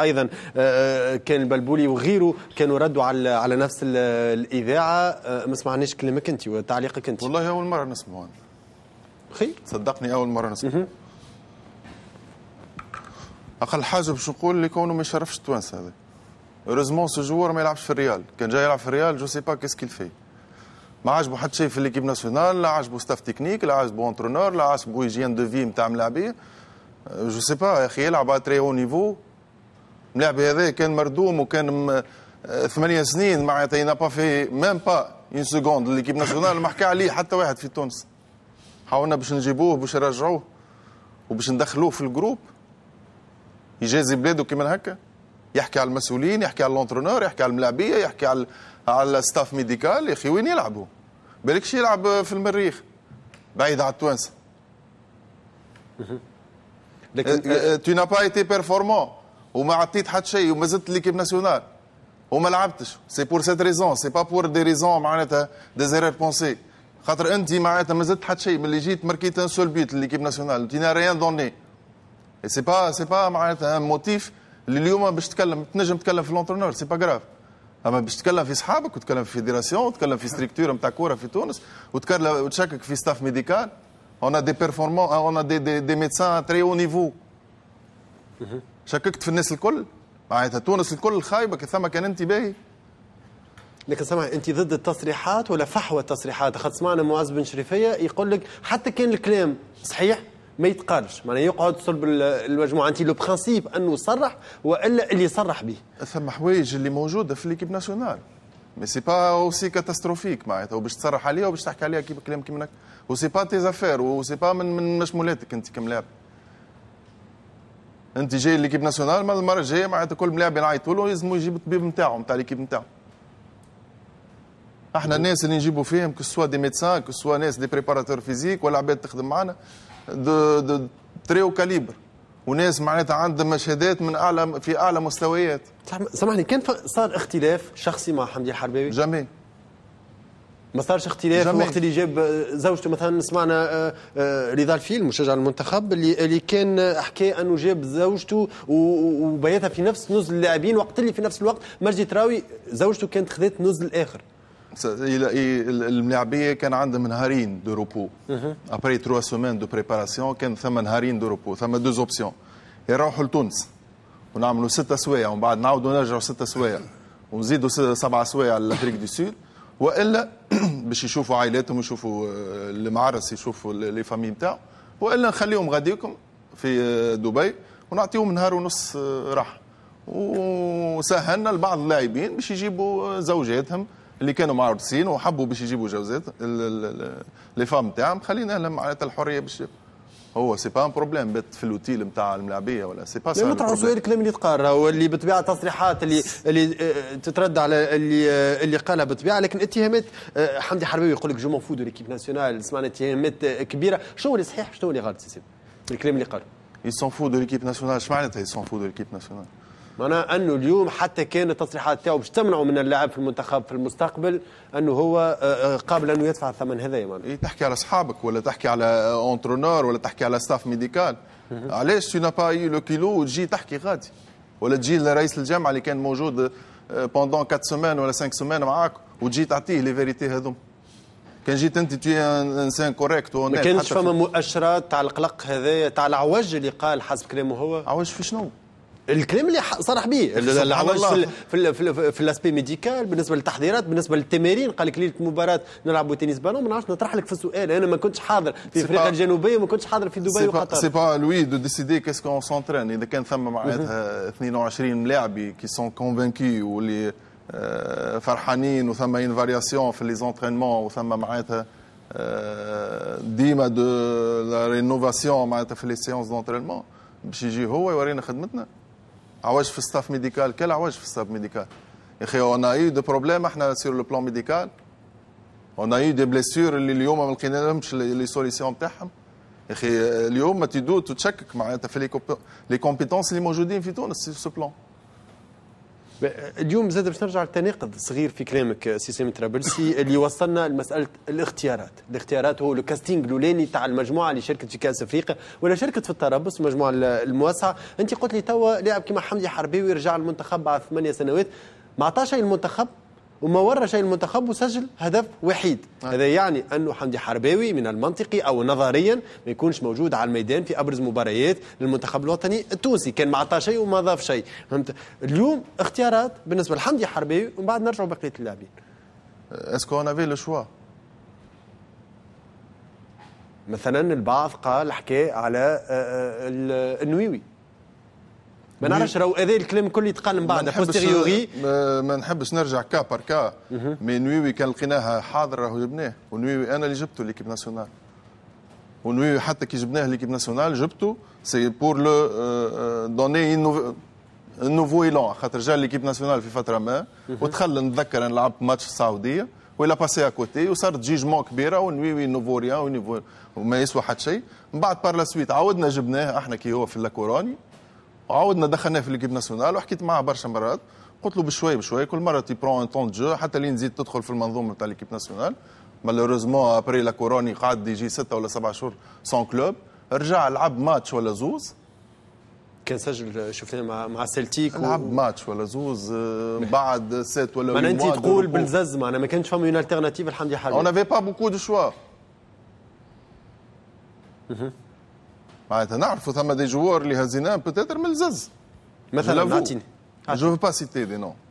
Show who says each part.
Speaker 1: ايضا آه، آه، كان البلبولي وغيره كانوا ردوا على على نفس الاذاعه آه، ما سمعناش كلامك انت وتعليقك انت والله اول مره نسمعه خير
Speaker 2: صدقني اول مره نسمع اقل حاجه باش نقول اللي كونه ما يشرفش التوانسه هذا اوروزمون سو جوار ما يلعبش في الريال كان جاي يلعب في الريال جو سي با كيس كيل في ما عجبو حتى شيء في ليكيب ناسيونال لا عجبو ستاف تكنيك لا عجبو انترونور لا عجبو هيجين دو في نتاع ملاعبيه جو سي با يا اخي يلعب ا تري او نيفو اللاعب هذا كان مردوم وكان آه، ثمانية سنين معناتها ينا با في ميم با اون سكوند ليكيب ناسيونال ما حكى عليه حتى واحد في تونس حاولنا باش نجيبوه باش نرجعوه وباش ندخلوه في الجروب يجازي بلاده كيما هكا يحكي على المسؤولين يحكي على لونترونور يحكي على الملاعبيه يحكي على على الستاف ميديكال يا اخي وين يلعبوا بالك يلعب في المريخ بعيد على التوانسه لكن تو نا با ايتي بيرفورمون وما عطيت حتى شيء وما زدت ليكيب ناسيونال وما لعبتش سي بور سيت ريزون سي با بور دي ريزون معناتها دي زيرير بونسي خاطر انت معناتها ما زدت حتى شيء من اللي جيت ماركيت ان سول بيت ليكيب ناسيونال انت ريان دوني سي با سي با معناتها موتيف اللي اليوم باش تتكلم تنجم تتكلم في لونترونور سي با غراف اما باش تتكلم في صحابك وتتكلم في فيدراسيون وتتكلم في ستركتور نتاع كوره في تونس وتشكك في ستاف ميديكال اون دي بيرفورمون اون دي دي, دي, des, des médecins à شككت في الناس الكل معناتها تونس الكل خايبه ثم كان انت باهي لكن سامح انت ضد
Speaker 1: التصريحات ولا فحوى التصريحات خاطر سمعنا معاذ بن شريفيه يقول لك حتى كان الكلام صحيح ما يتقالش معناها يقعد صلب المجموعه انت لو برانسيب انه صرح
Speaker 2: والا اللي صرح به ثم حوايج اللي موجوده في ليكيب ناسيونال مي سي با اوسي كاتاستروفيك معناتها وباش تصرح عليها وباش تحكي عليها كيف كلام كيما هكا وسي با تي زافير وسي با من, من مشمولاتك انت كملاعب انت جاي ليكيب ناسيونال المره الجايه معناتها كل ملاعب نعيطوا له لازم يجيب الطبيب نتاعو نتاع ليكيب نتاعو احنا الناس اللي نجيبوا فيهم كسوا دي ميدسان كسوا ناس دي بريباراتور فيزيك ولا عباد تخدم معنا تريو كاليبر وناس معناتها عندهم شهادات من اعلى في اعلى مستويات سامحني كان صار اختلاف شخصي مع حمدي حرباوي؟ جميل
Speaker 1: ما صارش اختلاف وقت اللي جاب آه، زوجته مثلا سمعنا آه، آه، رضا الفيل مشجع المنتخب اللي اللي كان حكى انه جاب زوجته وبيتها في
Speaker 2: نفس نزل اللاعبين وقت اللي في نفس الوقت مجدي تراوي زوجته كانت خذت نزل اخر الملاعبيه كان عندهم نهارين دو روبو ابري تروا سومان دو بريباراسيون كان ثم نهارين دو روبو ثم دو زوبسيون يروحوا لتونس ونعملوا ستة سوايع ومن بعد نعاودوا نرجعوا ستة سوايع ونزيدوا سبعة سوايع على الافريق دي سود والا باش يشوفوا عائلاتهم آه، يشوفوا المعرس يشوفوا لي فامي نتاعو والا نخليهم غاديكم في آه، دبي ونعطيهم نهار ونص آه، راحه وسهلنا لبعض اللاعبين باش يجيبوا زوجاتهم اللي كانوا معرسين وحبوا باش يجيبوا جوزات لي فام تاعهم خلينا لهم معناتها الحريه باش هو سي با ان بروبليم بت في الاوتيل نتاع الملعبيه ولا سي با سا ما سؤال
Speaker 1: الكلام اللي تقارى واللي بطبيعه التصريحات اللي اللي آه، تترد على اللي آه، اللي قالها بطبيعه لكن اتهامات آه، حمدي حرباوي يقول لك جو مون فو دو ليكيب ناسيونال سمعنا اتهامات كبيره شنو اللي صحيح شنو
Speaker 2: اللي غلط سي الكلام اللي قاله يسون فو دو ليكيب ناسيونال اش معناتها يسون فو دو ليكيب ناسيونال
Speaker 1: معناها انه اليوم حتى كان التصريحات تاعو باش تمنعه من اللعب في المنتخب في المستقبل
Speaker 2: انه هو آه، آه، قابل انه يدفع الثمن هذايا معناها إيه، تحكي على اصحابك ولا تحكي على اونترونور آه، ولا تحكي على ستاف ميديكال علاش تو نابا اي لو كيلو وتجي تحكي غادي ولا تجي لرئيس الجامعه اللي كان موجود بوندون 4 سومان ولا 5 سومان معاك وتجي تعطيه لي فيريتي هذوما كان جيت انت تو انسان كوريكت ما كانش فما
Speaker 1: مؤشرات تاع القلق هذايا تاع العوج اللي قال حسب كلامه هو عوج في شنو؟ الكلام اللي صرح به العوج في, في, في, في الاسبي ميديكال بالنسبه للتحضيرات بالنسبه للتمارين قال لك ليله المباراه نلعبوا تنس بالون ما نعرفش نطرح لك في السؤال انا ما كنتش حاضر في افريقيا الجنوبيه وما كنتش حاضر في دبي وقطر سي
Speaker 2: با لوي دو ديسيدي كيسكو اون سونترين اذا كان ثم معناتها 22 ملاعبي كي سون كونفانكي واللي فرحانين وثم اين فارياسيون في لي زونترينمون وثم معناتها ديما دو لا رينوفاسيون معناتها في لي سيونس دونترينمون باش يجي هو يورينا خدمتنا عواج في الستاف ميديكال كل عواج في الستاف ميديكال يا اخي اون اي دو بروبليم احنا سير لو بلان ميديكال اون اي دي بليسور اللي اليوم ما لقينا لهمش لي سوليسيون تاعهم يا اخي اليوم ما تدوت وتشكك معناتها في لي كومبيتونس اللي موجودين في تونس سو بلان اليوم زاد باش نرجع لتناقض صغير في كلامك سي سامي ترابلسي
Speaker 1: اللي وصلنا لمساله الاختيارات، الاختيارات هو الكاستينغ الاولاني تاع المجموعه اللي شاركت في كاس افريقيا ولا شاركت في الترابلس المجموعه الموسعه، انت قلت لي توا لاعب كيما حمدي حرباوي رجع المنتخب بعد ثمانية سنوات ما عطاش المنتخب وما ورى شيء المنتخب وسجل هدف وحيد آه. هذا يعني أنه حمدي حرباوي من المنطقي أو نظريا ما يكونش موجود على الميدان في أبرز مباريات للمنتخب الوطني التونسي كان ما عطى شيء وما ضاف شيء فهمت اليوم اختيارات بالنسبة لحمدي حرباوي ومن بعد نرجعوا بقية اللاعبين اسكو اون افي لو شوا مثلا البعض قال حكى على آه، آه، النويوي ما نعرفش راهو هذا الكلام الكل يتقال من بعد بوستيريوري
Speaker 2: ما نحبش نرجع كا بار كا مي نويوي كان لقيناها حاضر راهو جبناه ونويوي انا اللي جبته ليكيب ناسيونال ونويوي حتى كي جبناه ليكيب ناسيونال جبته سي بور لو دوني نوفو ايلون خاطر جا ليكيب ناسيونال في فتره ما وتخلى نتذكر انا لعبت ماتش في السعوديه ولا باسي ا كوتي وصارت جيجمون كبيره ونويوي نوفو ريان ونوفو وما يسوى حتى شيء من بعد بار لا سويت عاودنا جبناه احنا كي هو في لاكوروني وعاودنا دخلناه في ليكيب ناسيونال وحكيت معاه برشا مرات قلت له بشوي بشوي كل مره تي برون طون جو حتى لين تزيد تدخل في المنظومه تاع ليكيب ناسيونال مالوريزمون ابري لا كوروني قعد يجي ستة ولا سبعة شهور سون كلوب رجع لعب ماتش ولا زوز كان سجل شفناه مع مع سلتيك لعب و... ماتش ولا زوز آه، بعد سات ولا معناها انت تقول بالزز
Speaker 1: معناها ما كانش فما
Speaker 2: اون الحمد لله اون افي با بوكو دو شوا معناتها نعرفوا ثم دي جوار اللي هزيناهم بتاتر من الزز مثلا نعطيني جو با سيتي دي نون